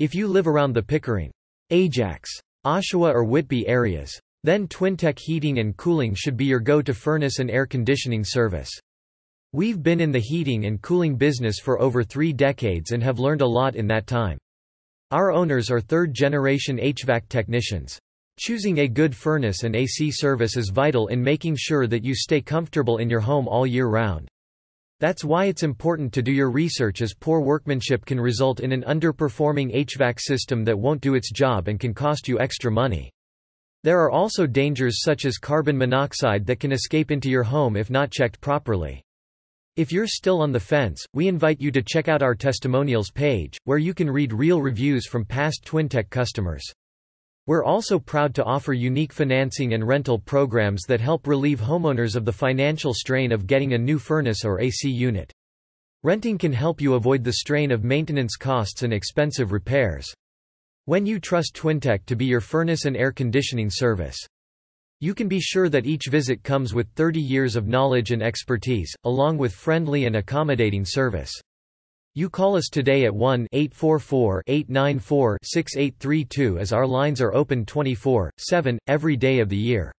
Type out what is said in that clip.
If you live around the Pickering, Ajax, Oshawa or Whitby areas, then TwinTech heating and cooling should be your go-to furnace and air conditioning service. We've been in the heating and cooling business for over three decades and have learned a lot in that time. Our owners are third-generation HVAC technicians. Choosing a good furnace and AC service is vital in making sure that you stay comfortable in your home all year round. That's why it's important to do your research as poor workmanship can result in an underperforming HVAC system that won't do its job and can cost you extra money. There are also dangers such as carbon monoxide that can escape into your home if not checked properly. If you're still on the fence, we invite you to check out our testimonials page, where you can read real reviews from past TwinTech customers. We're also proud to offer unique financing and rental programs that help relieve homeowners of the financial strain of getting a new furnace or AC unit. Renting can help you avoid the strain of maintenance costs and expensive repairs. When you trust Twintech to be your furnace and air conditioning service, you can be sure that each visit comes with 30 years of knowledge and expertise, along with friendly and accommodating service. You call us today at 1-844-894-6832 as our lines are open 24-7, every day of the year.